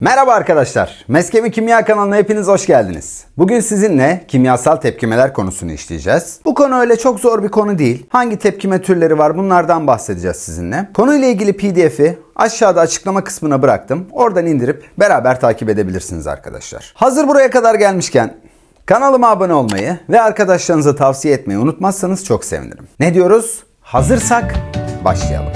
Merhaba arkadaşlar. Meskevi Kimya kanalına hepiniz hoş geldiniz. Bugün sizinle kimyasal tepkimeler konusunu işleyeceğiz. Bu konu öyle çok zor bir konu değil. Hangi tepkime türleri var bunlardan bahsedeceğiz sizinle. Konuyla ilgili pdf'i aşağıda açıklama kısmına bıraktım. Oradan indirip beraber takip edebilirsiniz arkadaşlar. Hazır buraya kadar gelmişken kanalıma abone olmayı ve arkadaşlarınıza tavsiye etmeyi unutmazsanız çok sevinirim. Ne diyoruz? Hazırsak başlayalım.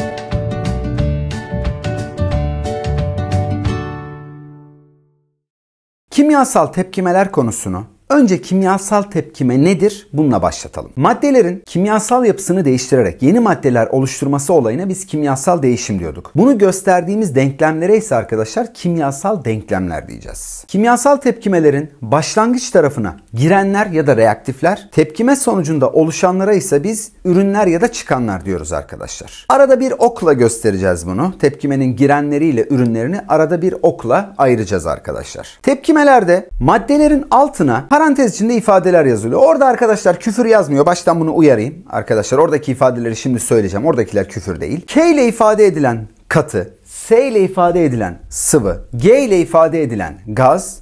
Kimyasal tepkimeler konusunu Önce kimyasal tepkime nedir? Bununla başlatalım. Maddelerin kimyasal yapısını değiştirerek yeni maddeler oluşturması olayına biz kimyasal değişim diyorduk. Bunu gösterdiğimiz denklemlere ise arkadaşlar kimyasal denklemler diyeceğiz. Kimyasal tepkimelerin başlangıç tarafına girenler ya da reaktifler, tepkime sonucunda oluşanlara ise biz ürünler ya da çıkanlar diyoruz arkadaşlar. Arada bir okla göstereceğiz bunu. Tepkimenin girenleriyle ürünlerini arada bir okla ayıracağız arkadaşlar. Tepkimelerde maddelerin altına parantez içinde ifadeler yazılıyor. Orada arkadaşlar küfür yazmıyor. Baştan bunu uyarayım arkadaşlar. Oradaki ifadeleri şimdi söyleyeceğim. Oradakiler küfür değil. K ile ifade edilen katı, S ile ifade edilen sıvı, G ile ifade edilen gaz,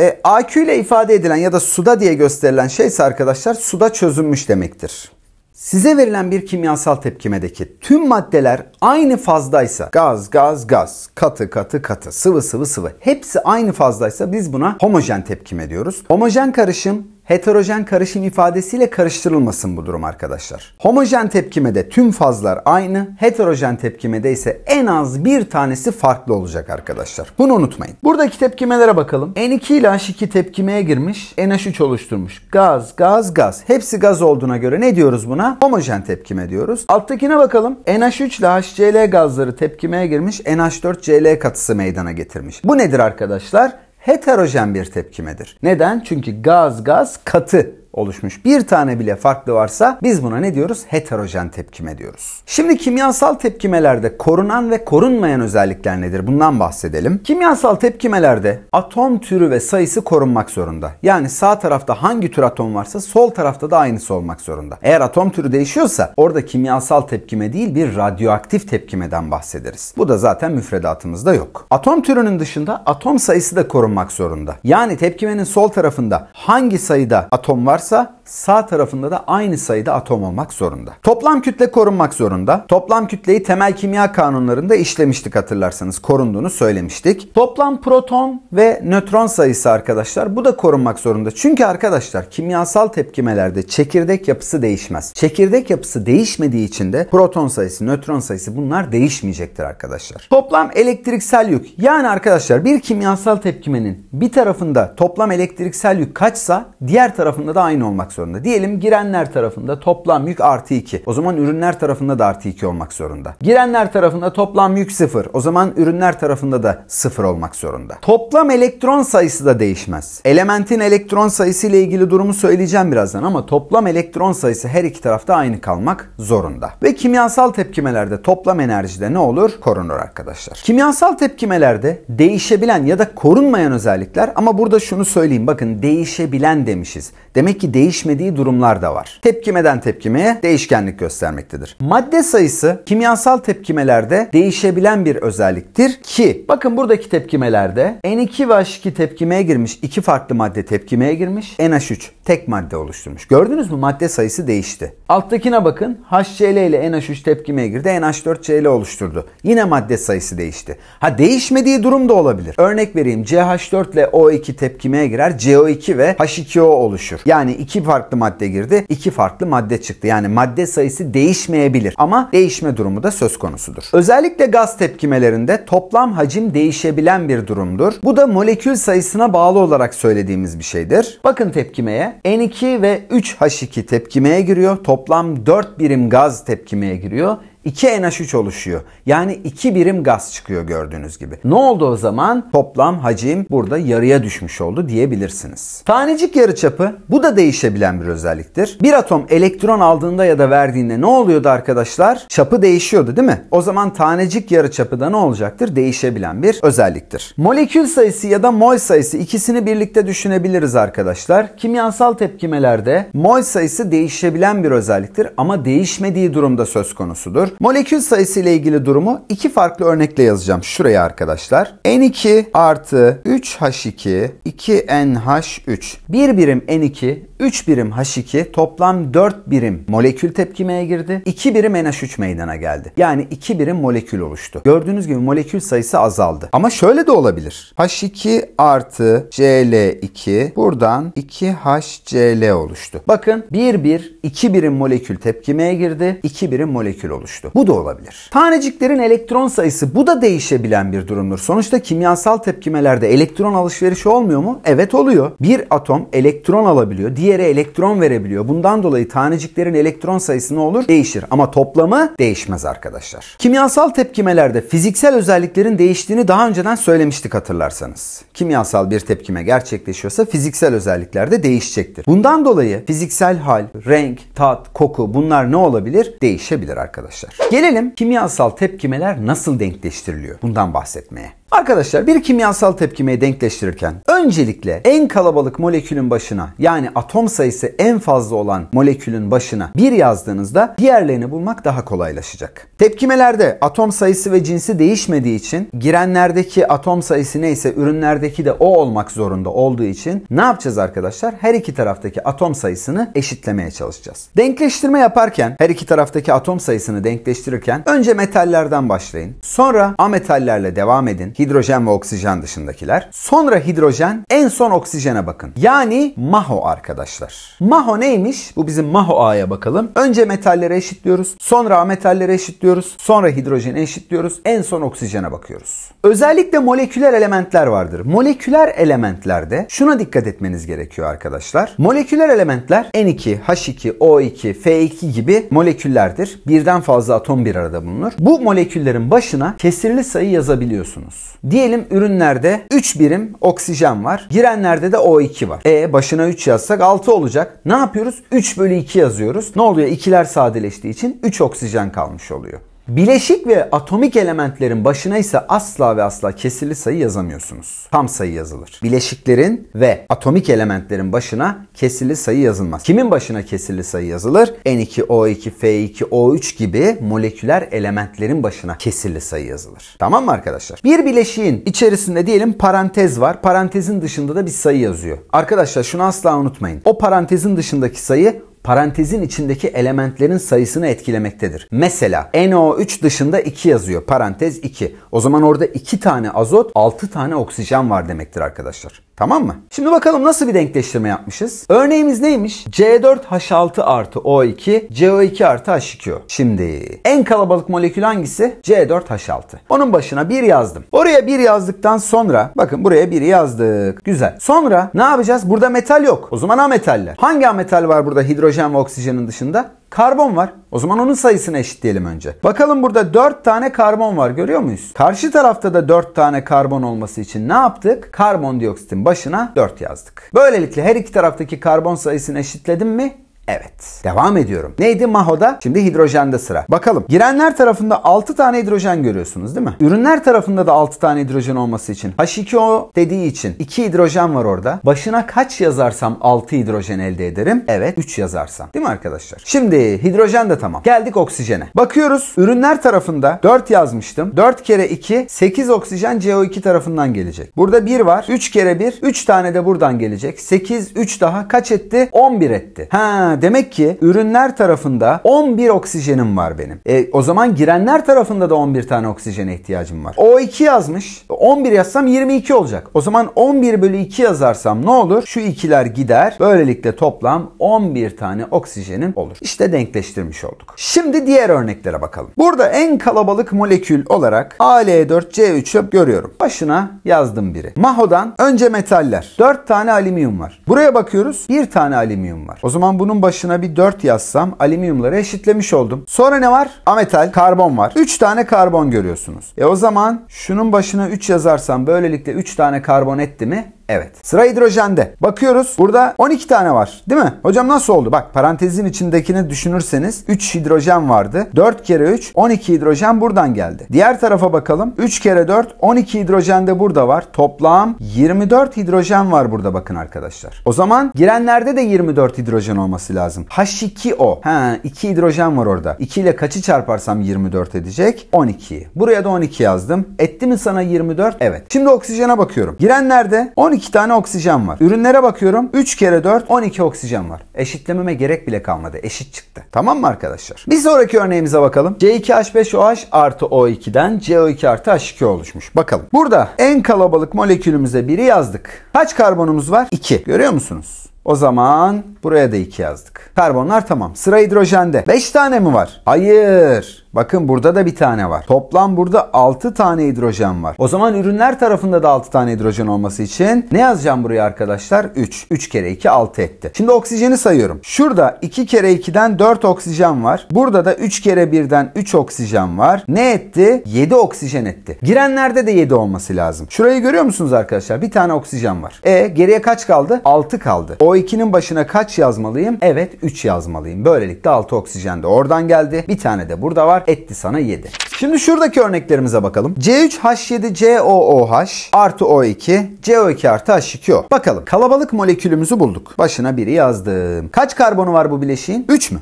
e, AQ ile ifade edilen ya da suda diye gösterilen şeyse arkadaşlar suda çözünmüş demektir. Size verilen bir kimyasal tepkimedeki tüm maddeler aynı fazdaysa gaz gaz gaz katı katı katı sıvı sıvı sıvı hepsi aynı fazdaysa biz buna homojen tepkime diyoruz. Homojen karışım heterojen karışım ifadesiyle karıştırılmasın bu durum arkadaşlar. Homojen tepkimede tüm fazlar aynı, heterojen tepkimede ise en az bir tanesi farklı olacak arkadaşlar. Bunu unutmayın. Buradaki tepkimelere bakalım. N2 ile H2 tepkimeye girmiş, NH3 oluşturmuş. Gaz, gaz, gaz. Hepsi gaz olduğuna göre ne diyoruz buna? Homojen tepkime diyoruz. Alttakine bakalım. NH3 ile HCl gazları tepkimeye girmiş, NH4Cl katısı meydana getirmiş. Bu nedir arkadaşlar? heterojen bir tepkimedir. Neden? Çünkü gaz gaz katı oluşmuş bir tane bile farklı varsa biz buna ne diyoruz? Heterojen tepkime diyoruz. Şimdi kimyasal tepkimelerde korunan ve korunmayan özellikler nedir? Bundan bahsedelim. Kimyasal tepkimelerde atom türü ve sayısı korunmak zorunda. Yani sağ tarafta hangi tür atom varsa sol tarafta da aynısı olmak zorunda. Eğer atom türü değişiyorsa orada kimyasal tepkime değil bir radyoaktif tepkimeden bahsederiz. Bu da zaten müfredatımızda yok. Atom türünün dışında atom sayısı da korunmak zorunda. Yani tepkimenin sol tarafında hangi sayıda atom varsa graça sağ tarafında da aynı sayıda atom olmak zorunda. Toplam kütle korunmak zorunda. Toplam kütleyi temel kimya kanunlarında işlemiştik hatırlarsanız. Korunduğunu söylemiştik. Toplam proton ve nötron sayısı arkadaşlar bu da korunmak zorunda. Çünkü arkadaşlar kimyasal tepkimelerde çekirdek yapısı değişmez. Çekirdek yapısı değişmediği için de proton sayısı, nötron sayısı bunlar değişmeyecektir arkadaşlar. Toplam elektriksel yük. Yani arkadaşlar bir kimyasal tepkimenin bir tarafında toplam elektriksel yük kaçsa diğer tarafında da aynı olmak zorunda zorunda. Diyelim girenler tarafında toplam yük artı 2. O zaman ürünler tarafında da artı 2 olmak zorunda. Girenler tarafında toplam yük 0. O zaman ürünler tarafında da 0 olmak zorunda. Toplam elektron sayısı da değişmez. Elementin elektron sayısı ile ilgili durumu söyleyeceğim birazdan ama toplam elektron sayısı her iki tarafta aynı kalmak zorunda. Ve kimyasal tepkimelerde toplam enerjide ne olur? Korunur arkadaşlar. Kimyasal tepkimelerde değişebilen ya da korunmayan özellikler ama burada şunu söyleyeyim bakın değişebilen demişiz. Demek ki değişmeyen geçmediği durumlar da var. Tepkimeden tepkimeye değişkenlik göstermektedir. Madde sayısı kimyasal tepkimelerde değişebilen bir özelliktir ki bakın buradaki tepkimelerde N2 ve H2 tepkimeye girmiş iki farklı madde tepkimeye girmiş. NH3 tek madde oluşturmuş. Gördünüz mü madde sayısı değişti. Alttakine bakın HCl ile NH3 tepkimeye girdi. NH4Cl oluşturdu. Yine madde sayısı değişti. Ha değişmediği durum da olabilir. Örnek vereyim CH4 ile O2 tepkimeye girer. CO2 ve H2O oluşur. Yani iki farklı farklı madde girdi, iki farklı madde çıktı. Yani madde sayısı değişmeyebilir ama değişme durumu da söz konusudur. Özellikle gaz tepkimelerinde toplam hacim değişebilen bir durumdur. Bu da molekül sayısına bağlı olarak söylediğimiz bir şeydir. Bakın tepkimeye. N2 ve 3H2 tepkimeye giriyor. Toplam 4 birim gaz tepkimeye giriyor. 2 NH3 oluşuyor. Yani 2 birim gaz çıkıyor gördüğünüz gibi. Ne oldu o zaman? Toplam hacim burada yarıya düşmüş oldu diyebilirsiniz. Tanecik yarıçapı bu da değişebilen bir özelliktir. Bir atom elektron aldığında ya da verdiğinde ne oluyordu arkadaşlar? Çapı değişiyordu değil mi? O zaman tanecik yarıçapı da ne olacaktır? Değişebilen bir özelliktir. Molekül sayısı ya da mol sayısı ikisini birlikte düşünebiliriz arkadaşlar. Kimyasal tepkimelerde mol sayısı değişebilen bir özelliktir ama değişmediği durumda söz konusudur. Molekül sayısı ile ilgili durumu iki farklı örnekle yazacağım şuraya arkadaşlar. N2 artı 3H2 2NH3 Bir birim N2 3 birim H2 toplam 4 birim molekül tepkimeye girdi. 2 birim NH3 meydana geldi. Yani 2 birim molekül oluştu. Gördüğünüz gibi molekül sayısı azaldı. Ama şöyle de olabilir. H2 artı Cl2 buradan 2HCl oluştu. Bakın 1 1 2 birim molekül tepkimeye girdi. 2 birim molekül oluştu. Bu da olabilir. Taneciklerin elektron sayısı bu da değişebilen bir durumdur. Sonuçta kimyasal tepkimelerde elektron alışverişi olmuyor mu? Evet oluyor. Bir atom elektron alabiliyor. Diğer diğeri elektron verebiliyor. Bundan dolayı taneciklerin elektron sayısı ne olur? Değişir ama toplamı değişmez arkadaşlar. Kimyasal tepkimelerde fiziksel özelliklerin değiştiğini daha önceden söylemiştik hatırlarsanız. Kimyasal bir tepkime gerçekleşiyorsa fiziksel özellikler de değişecektir. Bundan dolayı fiziksel hal, renk, tat, koku bunlar ne olabilir? Değişebilir arkadaşlar. Gelelim kimyasal tepkimeler nasıl denkleştiriliyor? Bundan bahsetmeye. Arkadaşlar bir kimyasal tepkimeye denkleştirirken öncelikle en kalabalık molekülün başına yani atom sayısı en fazla olan molekülün başına bir yazdığınızda diğerlerini bulmak daha kolaylaşacak. Tepkimelerde atom sayısı ve cinsi değişmediği için girenlerdeki atom sayısı neyse ürünlerdeki de o olmak zorunda olduğu için ne yapacağız arkadaşlar? Her iki taraftaki atom sayısını eşitlemeye çalışacağız. Denkleştirme yaparken her iki taraftaki atom sayısını denkleştirirken önce metallerden başlayın. Sonra ametallerle devam edin. Hidrojen ve oksijen dışındakiler. Sonra hidrojen, en son oksijene bakın. Yani MAHO arkadaşlar. MAHO neymiş? Bu bizim MAHO A'ya bakalım. Önce metallere eşitliyoruz. Sonra A metallere eşitliyoruz. Sonra hidrojeni eşitliyoruz. En son oksijene bakıyoruz. Özellikle moleküler elementler vardır. Moleküler elementlerde şuna dikkat etmeniz gerekiyor arkadaşlar. Moleküler elementler N2, H2, O2, F2 gibi moleküllerdir. Birden fazla atom bir arada bulunur. Bu moleküllerin başına kesirli sayı yazabiliyorsunuz. Diyelim ürünlerde 3 birim oksijen var. Girenlerde de O2 var. E başına 3 yazsak 6 olacak. Ne yapıyoruz? 3 bölü 2 yazıyoruz. Ne oluyor? İkiler sadeleştiği için 3 oksijen kalmış oluyor. Bileşik ve atomik elementlerin başına ise asla ve asla kesirli sayı yazamıyorsunuz. Tam sayı yazılır. Bileşiklerin ve atomik elementlerin başına kesirli sayı yazılmaz. Kimin başına kesirli sayı yazılır? N2O2, F2O3 gibi moleküler elementlerin başına kesirli sayı yazılır. Tamam mı arkadaşlar? Bir bileşiğin içerisinde diyelim parantez var. Parantezin dışında da bir sayı yazıyor. Arkadaşlar şunu asla unutmayın. O parantezin dışındaki sayı parantezin içindeki elementlerin sayısını etkilemektedir. Mesela NO3 dışında 2 yazıyor. Parantez 2. O zaman orada 2 tane azot, 6 tane oksijen var demektir arkadaşlar. Tamam mı? Şimdi bakalım nasıl bir denkleştirme yapmışız. Örneğimiz neymiş? C4H6 artı O2, CO2 artı H2. Şimdi en kalabalık molekül hangisi? C4H6. Onun başına 1 yazdım. Oraya 1 yazdıktan sonra bakın buraya 1 yazdık. Güzel. Sonra ne yapacağız? Burada metal yok. O zaman ametaller. Hangi ametal var burada hidrojen ve oksijenin dışında? Karbon var. O zaman onun sayısını eşitleyelim önce. Bakalım burada 4 tane karbon var görüyor muyuz? Karşı tarafta da 4 tane karbon olması için ne yaptık? Karbondioksitin başına 4 yazdık. Böylelikle her iki taraftaki karbon sayısını eşitledim mi? Evet. Devam ediyorum. Neydi Maho'da? Şimdi hidrojende sıra. Bakalım. Girenler tarafında 6 tane hidrojen görüyorsunuz değil mi? Ürünler tarafında da 6 tane hidrojen olması için. H2O dediği için 2 hidrojen var orada. Başına kaç yazarsam 6 hidrojen elde ederim. Evet 3 yazarsam. Değil mi arkadaşlar? Şimdi hidrojen de tamam. Geldik oksijene. Bakıyoruz. Ürünler tarafında 4 yazmıştım. 4 kere 2 8 oksijen CO2 tarafından gelecek. Burada 1 var. 3 kere 1 3 tane de buradan gelecek. 8 3 daha kaç etti? 11 etti. Ha demek ki ürünler tarafında 11 oksijenim var benim. E, o zaman girenler tarafında da 11 tane oksijene ihtiyacım var. O2 yazmış. 11 yazsam 22 olacak. O zaman 11 bölü 2 yazarsam ne olur? Şu ikiler gider. Böylelikle toplam 11 tane oksijenim olur. İşte denkleştirmiş olduk. Şimdi diğer örneklere bakalım. Burada en kalabalık molekül olarak Al4C3'ü görüyorum. Başına yazdım biri. Maho'dan önce metaller. 4 tane alüminyum var. Buraya bakıyoruz. 1 tane alüminyum var. O zaman bunun başına bir 4 yazsam alüminyumları eşitlemiş oldum. Sonra ne var? Ametal, karbon var. 3 tane karbon görüyorsunuz. E o zaman şunun başına 3 yazarsam böylelikle 3 tane karbon etti mi? Evet. Sıra hidrojende. Bakıyoruz burada 12 tane var değil mi? Hocam nasıl oldu? Bak parantezin içindekini düşünürseniz 3 hidrojen vardı. 4 kere 3 12 hidrojen buradan geldi. Diğer tarafa bakalım. 3 kere 4 12 hidrojen de burada var. Toplam 24 hidrojen var burada bakın arkadaşlar. O zaman girenlerde de 24 hidrojen olması lazım. H2O. Ha 2 hidrojen var orada. 2 ile kaçı çarparsam 24 edecek? 12. Buraya da 12 yazdım. Etti mi sana 24? Evet. Şimdi oksijene bakıyorum. Girenlerde 12 12 tane oksijen var. Ürünlere bakıyorum. 3 kere 4 12 oksijen var. Eşitlememe gerek bile kalmadı. Eşit çıktı. Tamam mı arkadaşlar? Bir sonraki örneğimize bakalım. C2H5OH artı O2'den CO2 artı H2 oluşmuş. Bakalım. Burada en kalabalık molekülümüze biri yazdık. Kaç karbonumuz var? 2. Görüyor musunuz? O zaman buraya da 2 yazdık. Karbonlar tamam. Sıra hidrojende. 5 tane mi var? Hayır. Bakın burada da bir tane var. Toplam burada 6 tane hidrojen var. O zaman ürünler tarafında da 6 tane hidrojen olması için ne yazacağım buraya arkadaşlar? 3. 3 kere 2 6 etti. Şimdi oksijeni sayıyorum. Şurada 2 kere 2'den 4 oksijen var. Burada da 3 kere 1'den 3 oksijen var. Ne etti? 7 oksijen etti. Girenlerde de 7 olması lazım. Şurayı görüyor musunuz arkadaşlar? Bir tane oksijen var. E geriye kaç kaldı? 6 kaldı. O 2'nin başına kaç yazmalıyım? Evet 3 yazmalıyım. Böylelikle 6 oksijen de oradan geldi. Bir tane de burada var etti sana 7. Şimdi şuradaki örneklerimize bakalım. C3H7COOH artı O2 CO2 artı H2O. Bakalım kalabalık molekülümüzü bulduk. Başına biri yazdım. Kaç karbonu var bu bileşiğin? 3 mü?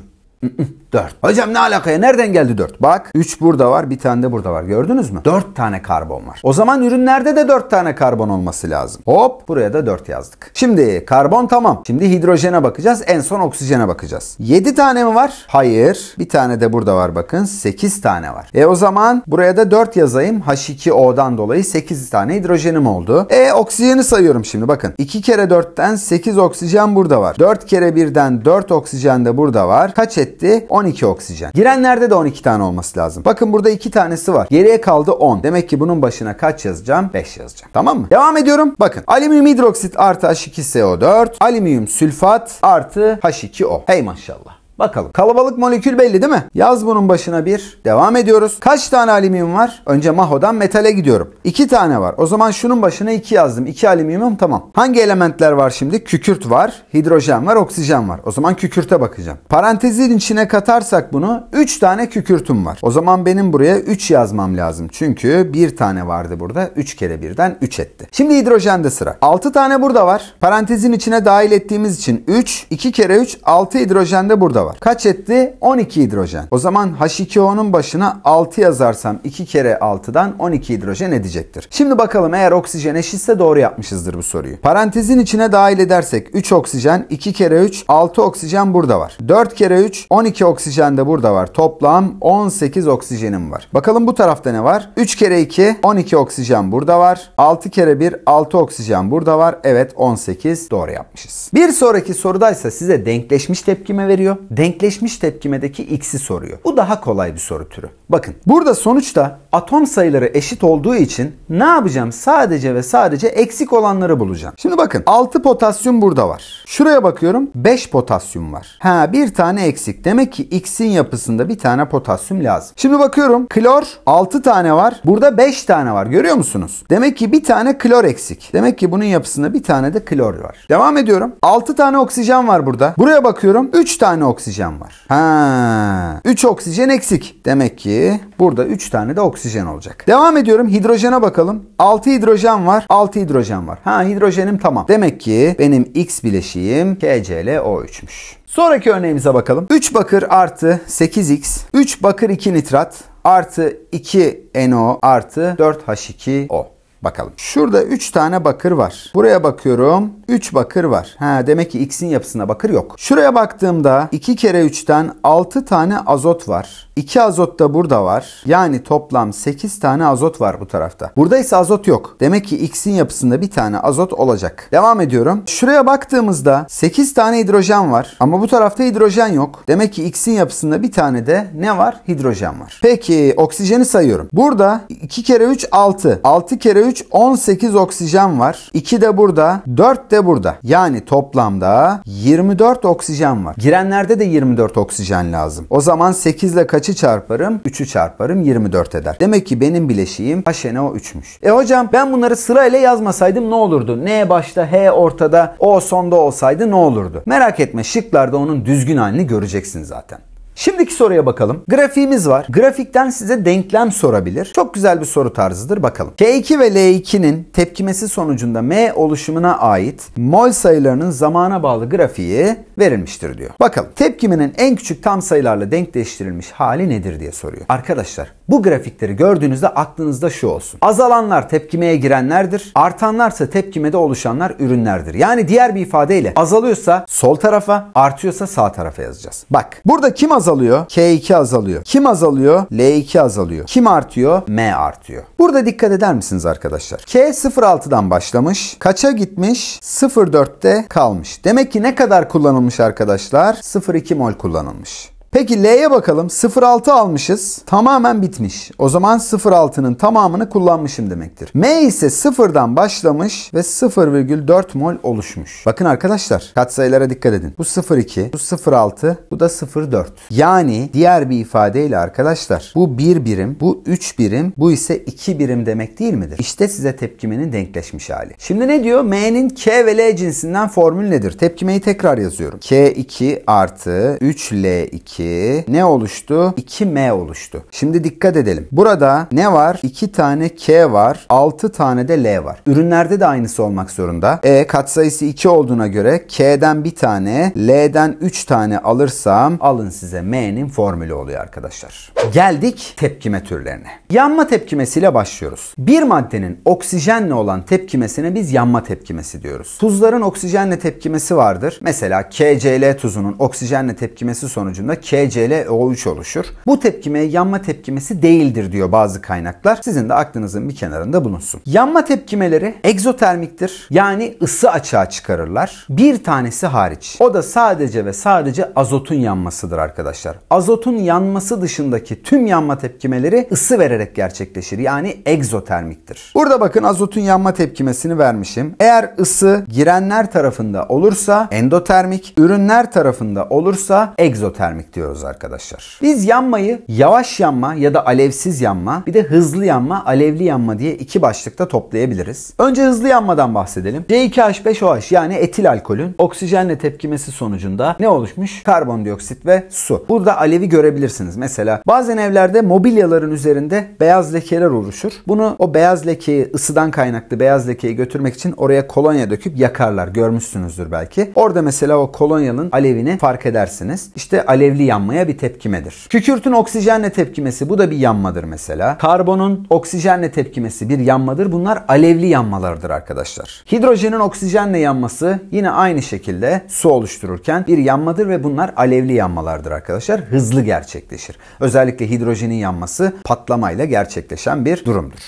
4. Hocam ne alakaya? Nereden geldi 4? Bak 3 burada var bir tane de burada var. Gördünüz mü? 4 tane karbon var. O zaman ürünlerde de 4 tane karbon olması lazım. Hop buraya da 4 yazdık. Şimdi karbon tamam. Şimdi hidrojene bakacağız. En son oksijene bakacağız. 7 tane mi var? Hayır. Bir tane de burada var bakın. 8 tane var. E o zaman buraya da 4 yazayım. H2O'dan dolayı 8 tane hidrojenim oldu. E oksijeni sayıyorum şimdi bakın. 2 kere 4'ten 8 oksijen burada var. 4 kere 1'den 4 oksijen de burada var. Kaç etti? etti 12 oksijen. Girenlerde de 12 tane olması lazım. Bakın burada 2 tanesi var. Geriye kaldı 10. Demek ki bunun başına kaç yazacağım? 5 yazacağım. Tamam mı? Devam ediyorum. Bakın alüminyum hidroksit artı H2SO4 alüminyum sülfat artı H2O. Hey maşallah. Bakalım. Kalabalık molekül belli değil mi? Yaz bunun başına bir. Devam ediyoruz. Kaç tane alüminyum var? Önce mahodan metale gidiyorum. İki tane var. O zaman şunun başına iki yazdım. İki alüminyum tamam. Hangi elementler var şimdi? Kükürt var, hidrojen var, oksijen var. O zaman kükürte bakacağım. Parantezin içine katarsak bunu 3 tane kükürtüm var. O zaman benim buraya 3 yazmam lazım. Çünkü bir tane vardı burada. 3 kere 1'den 3 etti. Şimdi hidrojende sıra. 6 tane burada var. Parantezin içine dahil ettiğimiz için 3. 2 kere 3 6 hidrojende burada var var. Kaç etti? 12 hidrojen. O zaman H2O'nun başına 6 yazarsam 2 kere 6'dan 12 hidrojen edecektir. Şimdi bakalım eğer oksijen eşitse doğru yapmışızdır bu soruyu. Parantezin içine dahil edersek 3 oksijen 2 kere 3 6 oksijen burada var. 4 kere 3 12 oksijen de burada var. Toplam 18 oksijenim var. Bakalım bu tarafta ne var? 3 kere 2 12 oksijen burada var. 6 kere 1 6 oksijen burada var. Evet 18 doğru yapmışız. Bir sonraki sorudaysa size denkleşmiş tepkime veriyor denkleşmiş tepkimedeki x'i soruyor. Bu daha kolay bir soru türü. Bakın burada sonuçta atom sayıları eşit olduğu için ne yapacağım? Sadece ve sadece eksik olanları bulacağım. Şimdi bakın 6 potasyum burada var. Şuraya bakıyorum 5 potasyum var. Ha bir tane eksik. Demek ki x'in yapısında bir tane potasyum lazım. Şimdi bakıyorum klor 6 tane var. Burada 5 tane var. Görüyor musunuz? Demek ki bir tane klor eksik. Demek ki bunun yapısında bir tane de klor var. Devam ediyorum. 6 tane oksijen var burada. Buraya bakıyorum 3 tane oksijen oksijen var. Ha, 3 oksijen eksik. Demek ki burada 3 tane de oksijen olacak. Devam ediyorum. Hidrojene bakalım. 6 hidrojen var. 6 hidrojen var. Ha hidrojenim tamam. Demek ki benim X bileşiğim KClO3'müş. Sonraki örneğimize bakalım. 3 bakır artı 8x, 3 bakır 2 nitrat artı 2 NO artı 4H2O. Bakalım. Şurada 3 tane bakır var. Buraya bakıyorum. 3 bakır var. Ha demek ki X'in yapısına bakır yok. Şuraya baktığımda 2 kere 3'ten 6 tane azot var. 2 azot da burada var. Yani toplam 8 tane azot var bu tarafta. Burada ise azot yok. Demek ki X'in yapısında bir tane azot olacak. Devam ediyorum. Şuraya baktığımızda 8 tane hidrojen var. Ama bu tarafta hidrojen yok. Demek ki X'in yapısında bir tane de ne var? Hidrojen var. Peki oksijeni sayıyorum. Burada 2 kere 3 6. 6 kere 3 3, 18 oksijen var. 2 de burada, 4 de burada. Yani toplamda 24 oksijen var. Girenlerde de 24 oksijen lazım. O zaman 8 ile kaçı çarparım? 3'ü çarparım 24 eder. Demek ki benim bileşiğim HNO3'müş. E hocam ben bunları sırayla yazmasaydım ne olurdu? N başta, H ortada, O sonda olsaydı ne olurdu? Merak etme şıklarda onun düzgün halini göreceksin zaten. Şimdiki soruya bakalım. Grafiğimiz var. Grafikten size denklem sorabilir. Çok güzel bir soru tarzıdır bakalım. K2 ve L2'nin tepkimesi sonucunda M oluşumuna ait mol sayılarının zamana bağlı grafiği verilmiştir diyor. Bakalım tepkiminin en küçük tam sayılarla denkleştirilmiş hali nedir diye soruyor. Arkadaşlar bu grafikleri gördüğünüzde aklınızda şu olsun. Azalanlar tepkimeye girenlerdir. Artanlarsa tepkimede oluşanlar ürünlerdir. Yani diğer bir ifadeyle azalıyorsa sol tarafa, artıyorsa sağ tarafa yazacağız. Bak burada kim azalıyor? azalıyor? K2 azalıyor. Kim azalıyor? L2 azalıyor. Kim artıyor? M artıyor. Burada dikkat eder misiniz arkadaşlar? K 0.6'dan başlamış. Kaça gitmiş? 0.4'te kalmış. Demek ki ne kadar kullanılmış arkadaşlar? 0.2 mol kullanılmış. Peki L'ye bakalım. 0.6 almışız. Tamamen bitmiş. O zaman 0.6'nın tamamını kullanmışım demektir. M ise 0'dan başlamış ve 0,4 mol oluşmuş. Bakın arkadaşlar katsayılara dikkat edin. Bu 0.2, bu 0.6, bu da 0.4. Yani diğer bir ifadeyle arkadaşlar bu 1 birim, bu 3 birim, bu ise 2 birim demek değil midir? İşte size tepkimenin denkleşmiş hali. Şimdi ne diyor? M'nin K ve L cinsinden formül nedir? Tepkimeyi tekrar yazıyorum. K2 artı 3L2 ne oluştu? 2M oluştu. Şimdi dikkat edelim. Burada ne var? 2 tane K var. 6 tane de L var. Ürünlerde de aynısı olmak zorunda. E katsayısı 2 olduğuna göre K'den 1 tane, L'den 3 tane alırsam alın size M'nin formülü oluyor arkadaşlar. Geldik tepkime türlerine. Yanma tepkimesiyle başlıyoruz. Bir maddenin oksijenle olan tepkimesine biz yanma tepkimesi diyoruz. Tuzların oksijenle tepkimesi vardır. Mesela KCl tuzunun oksijenle tepkimesi sonucunda KClO3 oluşur. Bu tepkime yanma tepkimesi değildir diyor bazı kaynaklar. Sizin de aklınızın bir kenarında bulunsun. Yanma tepkimeleri egzotermiktir. Yani ısı açığa çıkarırlar. Bir tanesi hariç. O da sadece ve sadece azotun yanmasıdır arkadaşlar. Azotun yanması dışındaki tüm yanma tepkimeleri ısı vererek gerçekleşir. Yani egzotermiktir. Burada bakın azotun yanma tepkimesini vermişim. Eğer ısı girenler tarafında olursa endotermik, ürünler tarafında olursa egzotermiktir diyoruz arkadaşlar. Biz yanmayı yavaş yanma ya da alevsiz yanma bir de hızlı yanma, alevli yanma diye iki başlıkta toplayabiliriz. Önce hızlı yanmadan bahsedelim. C2H5OH yani etil alkolün oksijenle tepkimesi sonucunda ne oluşmuş? Karbondioksit ve su. Burada alevi görebilirsiniz. Mesela bazen evlerde mobilyaların üzerinde beyaz lekeler oluşur. Bunu o beyaz lekeyi ısıdan kaynaklı beyaz lekeyi götürmek için oraya kolonya döküp yakarlar. Görmüşsünüzdür belki. Orada mesela o kolonyanın alevini fark edersiniz. İşte alevli yanmaya bir tepkimedir. Kükürtün oksijenle tepkimesi bu da bir yanmadır mesela. Karbonun oksijenle tepkimesi bir yanmadır. Bunlar alevli yanmalardır arkadaşlar. Hidrojenin oksijenle yanması yine aynı şekilde su oluştururken bir yanmadır ve bunlar alevli yanmalardır arkadaşlar. Hızlı gerçekleşir. Özellikle hidrojenin yanması patlamayla gerçekleşen bir durumdur.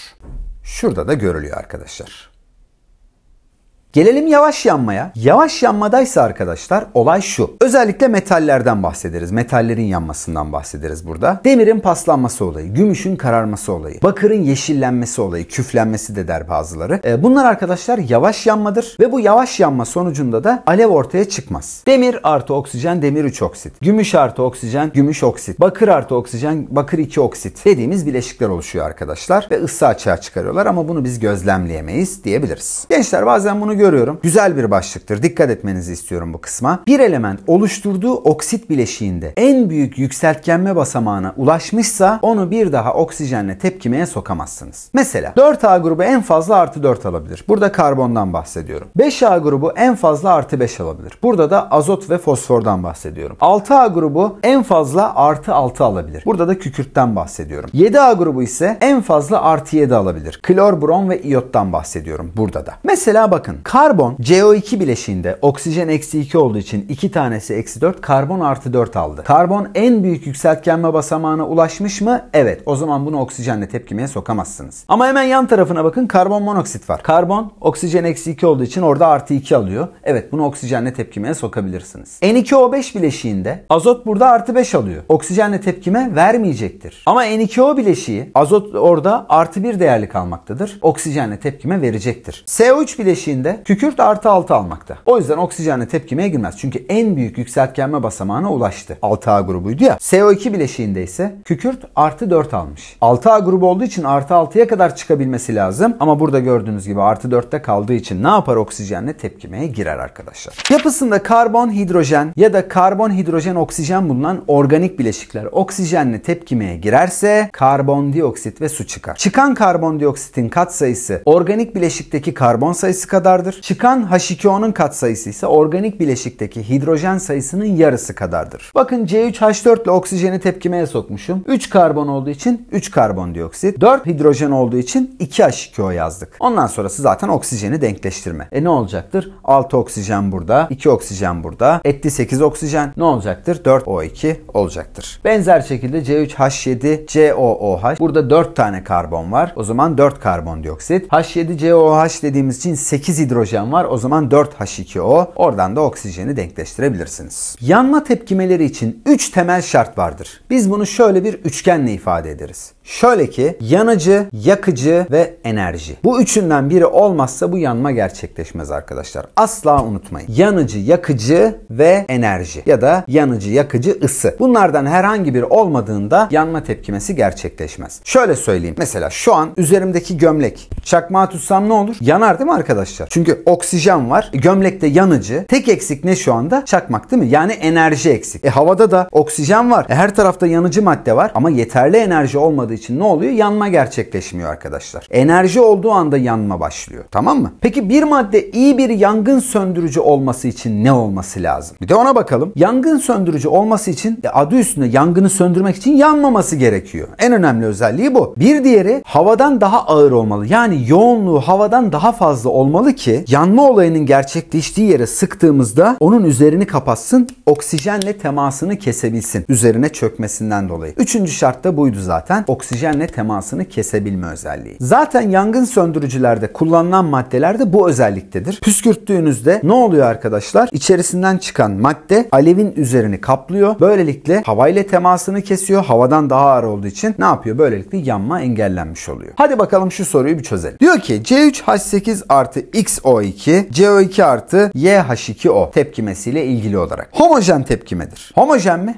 Şurada da görülüyor arkadaşlar. Gelelim yavaş yanmaya. Yavaş yanmadaysa arkadaşlar olay şu. Özellikle metallerden bahsederiz. Metallerin yanmasından bahsederiz burada. Demirin paslanması olayı, gümüşün kararması olayı, bakırın yeşillenmesi olayı, küflenmesi de der bazıları. E, bunlar arkadaşlar yavaş yanmadır ve bu yavaş yanma sonucunda da alev ortaya çıkmaz. Demir artı oksijen demir 3 oksit. Gümüş artı oksijen gümüş oksit. Bakır artı oksijen bakır 2 oksit dediğimiz bileşikler oluşuyor arkadaşlar ve ısı açığa çıkarıyorlar ama bunu biz gözlemleyemeyiz diyebiliriz. Gençler bazen bunu görüyorum. Güzel bir başlıktır. Dikkat etmenizi istiyorum bu kısma. Bir element oluşturduğu oksit bileşiğinde en büyük yükseltgenme basamağına ulaşmışsa onu bir daha oksijenle tepkimeye sokamazsınız. Mesela 4A grubu en fazla artı 4 alabilir. Burada karbondan bahsediyorum. 5A grubu en fazla artı 5 alabilir. Burada da azot ve fosfordan bahsediyorum. 6A grubu en fazla artı 6 alabilir. Burada da kükürtten bahsediyorum. 7A grubu ise en fazla artı 7 alabilir. Klor, brom ve iyottan bahsediyorum burada da. Mesela bakın Karbon CO2 bileşiğinde oksijen eksi 2 olduğu için 2 tanesi eksi 4 karbon artı 4 aldı. Karbon en büyük yükseltgenme basamağına ulaşmış mı? Evet. O zaman bunu oksijenle tepkimeye sokamazsınız. Ama hemen yan tarafına bakın karbon monoksit var. Karbon oksijen eksi 2 olduğu için orada artı 2 alıyor. Evet bunu oksijenle tepkimeye sokabilirsiniz. N2O5 bileşiğinde azot burada artı 5 alıyor. Oksijenle tepkime vermeyecektir. Ama N2O bileşiği azot orada artı 1 değerli kalmaktadır. Oksijenle tepkime verecektir. CO3 bileşiğinde ise kükürt artı 6 almakta. O yüzden oksijenle tepkimeye girmez. Çünkü en büyük yükseltgenme basamağına ulaştı. 6A grubuydu ya. CO2 bileşiğinde ise kükürt artı 4 almış. 6A grubu olduğu için artı 6'ya kadar çıkabilmesi lazım. Ama burada gördüğünüz gibi artı 4'te kaldığı için ne yapar oksijenle tepkimeye girer arkadaşlar. Yapısında karbon hidrojen ya da karbon hidrojen oksijen bulunan organik bileşikler oksijenle tepkimeye girerse karbondioksit ve su çıkar. Çıkan karbondioksitin katsayısı organik bileşikteki karbon sayısı kadardır kadardır. Çıkan H2O'nun katsayısı ise organik bileşikteki hidrojen sayısının yarısı kadardır. Bakın C3H4 ile oksijeni tepkimeye sokmuşum. 3 karbon olduğu için 3 karbondioksit, 4 hidrojen olduğu için 2H2O yazdık. Ondan sonrası zaten oksijeni denkleştirme. E ne olacaktır? 6 oksijen burada, 2 oksijen burada, etti 8 oksijen. Ne olacaktır? 4O2 olacaktır. Benzer şekilde C3H7COOH. Burada 4 tane karbon var. O zaman 4 karbondioksit. H7COOH dediğimiz için 8 hidrojen hidrojen var. O zaman 4H2O. Oradan da oksijeni denkleştirebilirsiniz. Yanma tepkimeleri için 3 temel şart vardır. Biz bunu şöyle bir üçgenle ifade ederiz. Şöyle ki yanıcı, yakıcı ve enerji. Bu üçünden biri olmazsa bu yanma gerçekleşmez arkadaşlar. Asla unutmayın. Yanıcı, yakıcı ve enerji ya da yanıcı, yakıcı, ısı. Bunlardan herhangi biri olmadığında yanma tepkimesi gerçekleşmez. Şöyle söyleyeyim. Mesela şu an üzerimdeki gömlek çakmağı tutsam ne olur? Yanar değil mi arkadaşlar? Çünkü oksijen var. E, Gömlekte yanıcı. Tek eksik ne şu anda? Çakmak değil mi? Yani enerji eksik. E havada da oksijen var. E, her tarafta yanıcı madde var ama yeterli enerji olmadığı için ne oluyor? Yanma gerçekleşmiyor arkadaşlar. Enerji olduğu anda yanma başlıyor. Tamam mı? Peki bir madde iyi bir yangın söndürücü olması için ne olması lazım? Bir de ona bakalım. Yangın söndürücü olması için e, adı üstünde yangını söndürmek için yanmaması gerekiyor. En önemli özelliği bu. Bir diğeri havadan daha ağır olmalı. Yani yoğunluğu havadan daha fazla olmalı ki yanma olayının gerçekleştiği yere sıktığımızda onun üzerini kapatsın, oksijenle temasını kesebilsin. Üzerine çökmesinden dolayı. Üçüncü şart da buydu zaten. Oksijen oksijenle temasını kesebilme özelliği. Zaten yangın söndürücülerde kullanılan maddelerde bu özelliktedir. Püskürttüğünüzde ne oluyor arkadaşlar? İçerisinden çıkan madde alevin üzerini kaplıyor. Böylelikle havayla temasını kesiyor. Havadan daha ağır olduğu için ne yapıyor? Böylelikle yanma engellenmiş oluyor. Hadi bakalım şu soruyu bir çözelim. Diyor ki C3H8 artı XO2, CO2 artı YH2O tepkimesiyle ilgili olarak. Homojen tepkimedir. Homojen mi?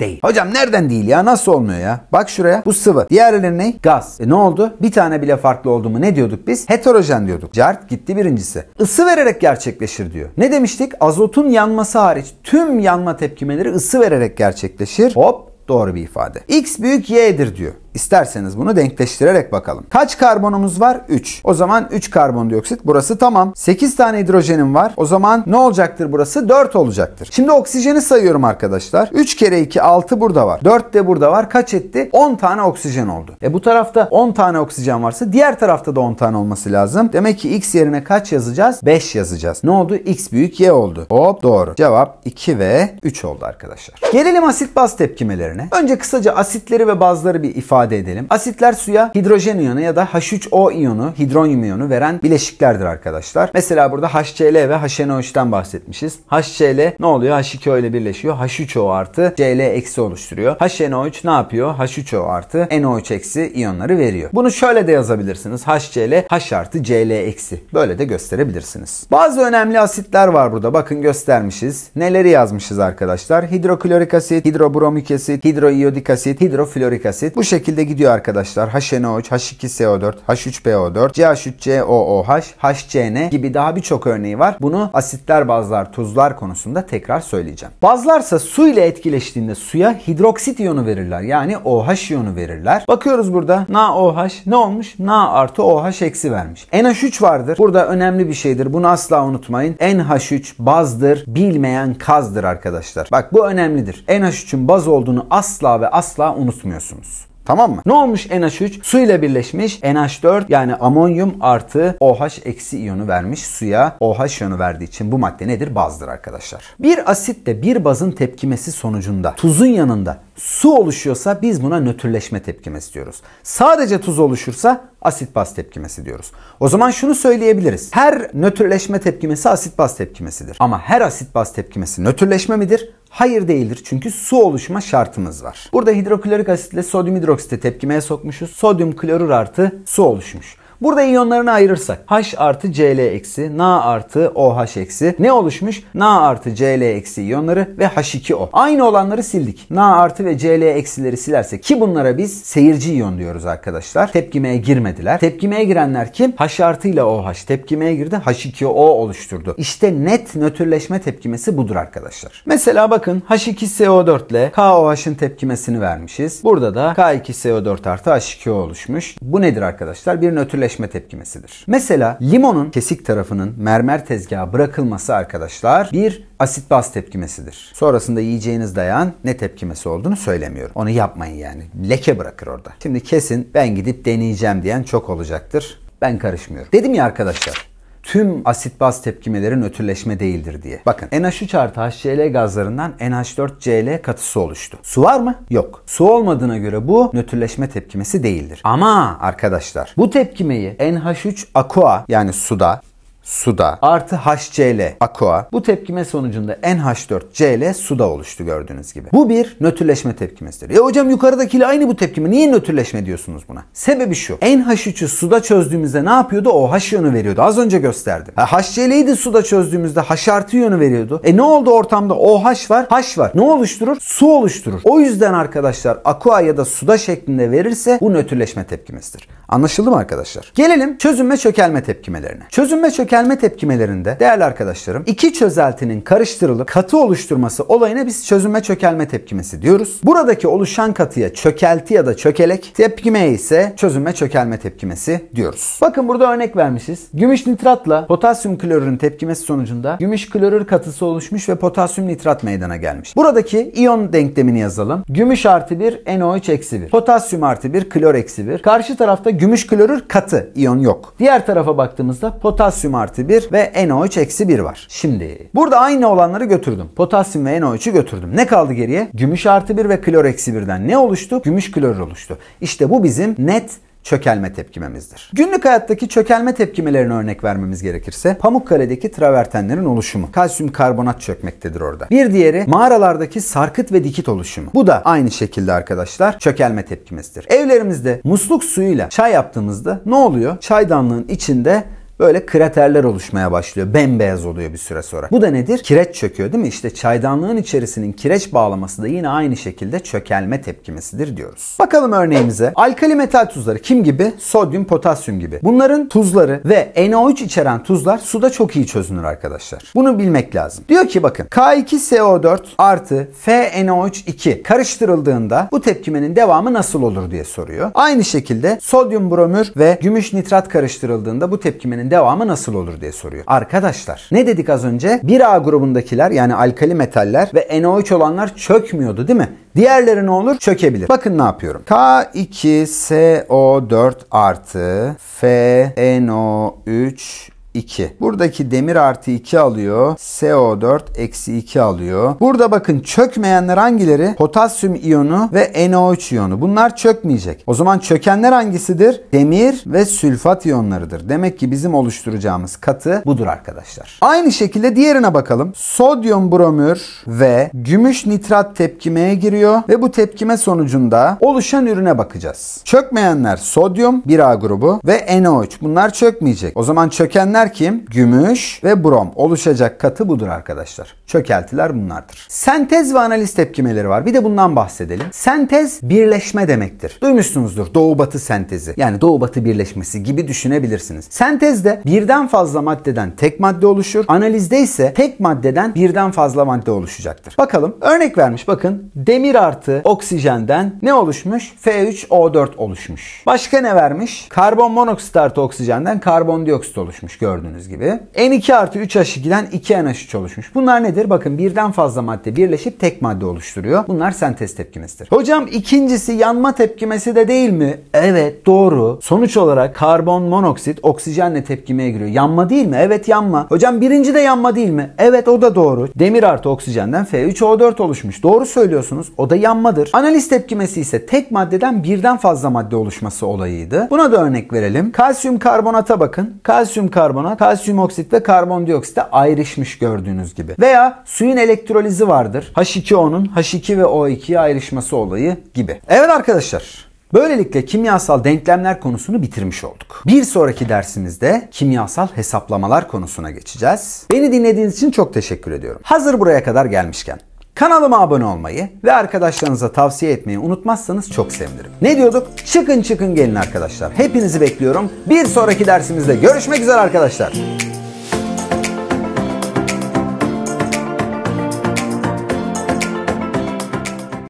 değil. Hocam nereden değil ya? Nasıl olmuyor ya? Bak şuraya. Bu sıvı. Diğerleri ne? Gaz. E ne oldu? Bir tane bile farklı oldu mu? Ne diyorduk biz? Heterojen diyorduk. Cart gitti birincisi. Isı vererek gerçekleşir diyor. Ne demiştik? Azotun yanması hariç tüm yanma tepkimeleri ısı vererek gerçekleşir. Hop doğru bir ifade. X büyük Y'dir diyor. İsterseniz bunu denkleştirerek bakalım. Kaç karbonumuz var? 3. O zaman 3 karbondioksit burası tamam. 8 tane hidrojenim var. O zaman ne olacaktır burası? 4 olacaktır. Şimdi oksijeni sayıyorum arkadaşlar. 3 kere 2 6 burada var. 4 de burada var. Kaç etti? 10 tane oksijen oldu. E bu tarafta 10 tane oksijen varsa diğer tarafta da 10 tane olması lazım. Demek ki x yerine kaç yazacağız? 5 yazacağız. Ne oldu? x büyük y oldu. Hop doğru. Cevap 2 ve 3 oldu arkadaşlar. Gelelim asit baz tepkimelerine. Önce kısaca asitleri ve bazları bir ifade ifade edelim. Asitler suya hidrojen iyonu ya da H3O iyonu, hidronyum iyonu veren bileşiklerdir arkadaşlar. Mesela burada HCl ve HNO3'ten bahsetmişiz. HCl ne oluyor? H2O ile birleşiyor. H3O artı Cl eksi oluşturuyor. HNO3 ne yapıyor? H3O artı NO3 eksi iyonları veriyor. Bunu şöyle de yazabilirsiniz. HCl H artı Cl eksi. Böyle de gösterebilirsiniz. Bazı önemli asitler var burada. Bakın göstermişiz. Neleri yazmışız arkadaşlar? Hidroklorik asit, hidrobromik asit, hidroiyodik asit, hidroflorik asit. Bu şekilde şekilde gidiyor arkadaşlar. HNO3, H2SO4, H3PO4, CH3COOH, HCN gibi daha birçok örneği var. Bunu asitler, bazlar, tuzlar konusunda tekrar söyleyeceğim. Bazlarsa su ile etkileştiğinde suya hidroksit iyonu verirler. Yani OH iyonu verirler. Bakıyoruz burada NaOH ne olmuş? Na artı OH eksi vermiş. NH3 vardır. Burada önemli bir şeydir. Bunu asla unutmayın. NH3 bazdır. Bilmeyen kazdır arkadaşlar. Bak bu önemlidir. NH3'ün baz olduğunu asla ve asla unutmuyorsunuz. Tamam mı? Ne olmuş NH3? Su ile birleşmiş NH4 yani amonyum artı OH eksi iyonu vermiş suya OH iyonu verdiği için bu madde nedir? Bazdır arkadaşlar. Bir asitle bir bazın tepkimesi sonucunda tuzun yanında Su oluşuyorsa biz buna nötrleşme tepkimesi diyoruz. Sadece tuz oluşursa asit baz tepkimesi diyoruz. O zaman şunu söyleyebiliriz. Her nötrleşme tepkimesi asit baz tepkimesidir. Ama her asit baz tepkimesi nötrleşme midir? Hayır değildir çünkü su oluşma şartımız var. Burada hidroklorik asitle sodyum hidroksite tepkimeye sokmuşuz. Sodyum klorür artı su oluşmuş. Burada iyonlarını ayırırsak H artı Cl eksi, Na artı OH eksi ne oluşmuş? Na artı Cl eksi iyonları ve H2O. Aynı olanları sildik. Na artı ve Cl eksileri silersek ki bunlara biz seyirci iyon diyoruz arkadaşlar. Tepkimeye girmediler. Tepkimeye girenler kim? H artı ile OH tepkimeye girdi. H2O oluşturdu. İşte net nötrleşme tepkimesi budur arkadaşlar. Mesela bakın H2SO4 ile KOH'ın tepkimesini vermişiz. Burada da K2SO4 artı H2O oluşmuş. Bu nedir arkadaşlar? Bir nötrleşme birleşme tepkimesidir. Mesela limonun kesik tarafının mermer tezgaha bırakılması arkadaşlar bir asit baz tepkimesidir. Sonrasında yiyeceğiniz dayan ne tepkimesi olduğunu söylemiyorum. Onu yapmayın yani. Leke bırakır orada. Şimdi kesin ben gidip deneyeceğim diyen çok olacaktır. Ben karışmıyorum. Dedim ya arkadaşlar tüm asit baz tepkimelerin nötrleşme değildir diye. Bakın NH3 artı HCl gazlarından NH4Cl katısı oluştu. Su var mı? Yok. Su olmadığına göre bu nötrleşme tepkimesi değildir. Ama arkadaşlar bu tepkimeyi NH3 aqua yani suda suda artı HCl aqua bu tepkime sonucunda NH4Cl suda oluştu gördüğünüz gibi. Bu bir nötrleşme tepkimesidir. ya e hocam yukarıdakiyle aynı bu tepkime. Niye nötrleşme diyorsunuz buna? Sebebi şu. NH3'ü suda çözdüğümüzde ne yapıyordu? O H yönü veriyordu. Az önce gösterdim. Ha, HCl'yi de suda çözdüğümüzde H artı yönü veriyordu. E ne oldu ortamda? OH var, H var. Ne oluşturur? Su oluşturur. O yüzden arkadaşlar aqua ya da suda şeklinde verirse bu nötrleşme tepkimesidir. Anlaşıldı mı arkadaşlar? Gelelim çözünme çökelme tepkimelerine. Çözünme çökelme tepkimelerinde değerli arkadaşlarım iki çözeltinin karıştırılıp katı oluşturması olayına biz çözünme çökelme tepkimesi diyoruz. Buradaki oluşan katıya çökelti ya da çökelek tepkimeye ise çözünme çökelme tepkimesi diyoruz. Bakın burada örnek vermişiz. Gümüş nitratla potasyum klorürün tepkimesi sonucunda gümüş klorür katısı oluşmuş ve potasyum nitrat meydana gelmiş. Buradaki iyon denklemini yazalım. Gümüş artı 1 NO3 eksi 1. Potasyum artı 1 klor eksi 1. Karşı tarafta Gümüş klorür katı iyon yok. Diğer tarafa baktığımızda potasyum artı 1 ve NO3 eksi 1 var. Şimdi burada aynı olanları götürdüm. Potasyum ve NO3'ü götürdüm. Ne kaldı geriye? Gümüş artı 1 ve klor eksi 1'den ne oluştu? Gümüş klorür oluştu. İşte bu bizim net çökelme tepkimemizdir. Günlük hayattaki çökelme tepkimelerine örnek vermemiz gerekirse Pamukkale'deki travertenlerin oluşumu. Kalsiyum karbonat çökmektedir orada. Bir diğeri mağaralardaki sarkıt ve dikit oluşumu. Bu da aynı şekilde arkadaşlar çökelme tepkimesidir. Evlerimizde musluk suyuyla çay yaptığımızda ne oluyor? Çaydanlığın içinde böyle kraterler oluşmaya başlıyor. Bembeyaz oluyor bir süre sonra. Bu da nedir? Kireç çöküyor değil mi? İşte çaydanlığın içerisinin kireç bağlaması da yine aynı şekilde çökelme tepkimesidir diyoruz. Bakalım örneğimize. Alkali metal tuzları kim gibi? Sodyum, potasyum gibi. Bunların tuzları ve NO3 içeren tuzlar suda çok iyi çözünür arkadaşlar. Bunu bilmek lazım. Diyor ki bakın K2SO4 artı FNO3-2 karıştırıldığında bu tepkimenin devamı nasıl olur diye soruyor. Aynı şekilde sodyum bromür ve gümüş nitrat karıştırıldığında bu tepkimenin projesinin devamı nasıl olur diye soruyor. Arkadaşlar ne dedik az önce? 1A grubundakiler yani alkali metaller ve NO3 olanlar çökmüyordu değil mi? Diğerleri ne olur? Çökebilir. Bakın ne yapıyorum. K2SO4 artı FNO3 2. Buradaki demir artı 2 alıyor. co 4 eksi 2 alıyor. Burada bakın çökmeyenler hangileri? Potasyum iyonu ve NO3 iyonu. Bunlar çökmeyecek. O zaman çökenler hangisidir? Demir ve sülfat iyonlarıdır. Demek ki bizim oluşturacağımız katı budur arkadaşlar. Aynı şekilde diğerine bakalım. Sodyum bromür ve gümüş nitrat tepkimeye giriyor ve bu tepkime sonucunda oluşan ürüne bakacağız. Çökmeyenler sodyum 1A grubu ve NO3. Bunlar çökmeyecek. O zaman çökenler kim? Gümüş ve brom. Oluşacak katı budur arkadaşlar çökeltiler bunlardır. Sentez ve analiz tepkimeleri var. Bir de bundan bahsedelim. Sentez birleşme demektir. Duymuşsunuzdur doğu batı sentezi. Yani doğu batı birleşmesi gibi düşünebilirsiniz. Sentezde birden fazla maddeden tek madde oluşur. Analizde ise tek maddeden birden fazla madde oluşacaktır. Bakalım örnek vermiş bakın demir artı oksijenden ne oluşmuş? F3O4 oluşmuş. Başka ne vermiş? Karbon monoksit artı oksijenden karbondioksit oluşmuş gördüğünüz gibi. N2 artı 3H2'den 2NH3 oluşmuş. Bunlar ne nedir? Bakın birden fazla madde birleşip tek madde oluşturuyor. Bunlar sentez tepkimesidir. Hocam ikincisi yanma tepkimesi de değil mi? Evet doğru. Sonuç olarak karbon monoksit oksijenle tepkimeye giriyor. Yanma değil mi? Evet yanma. Hocam birinci de yanma değil mi? Evet o da doğru. Demir artı oksijenden F3O4 oluşmuş. Doğru söylüyorsunuz. O da yanmadır. Analiz tepkimesi ise tek maddeden birden fazla madde oluşması olayıydı. Buna da örnek verelim. Kalsiyum karbonata bakın. Kalsiyum karbonat, kalsiyum oksit ve karbondioksit ayrışmış gördüğünüz gibi. Veya suyun elektrolizi vardır. H2O'nun H2 ve O2'ye ayrışması olayı gibi. Evet arkadaşlar Böylelikle kimyasal denklemler konusunu bitirmiş olduk. Bir sonraki dersimizde kimyasal hesaplamalar konusuna geçeceğiz. Beni dinlediğiniz için çok teşekkür ediyorum. Hazır buraya kadar gelmişken Kanalıma abone olmayı ve arkadaşlarınıza tavsiye etmeyi unutmazsanız çok sevinirim. Ne diyorduk? Çıkın çıkın gelin arkadaşlar. Hepinizi bekliyorum. Bir sonraki dersimizde görüşmek üzere arkadaşlar.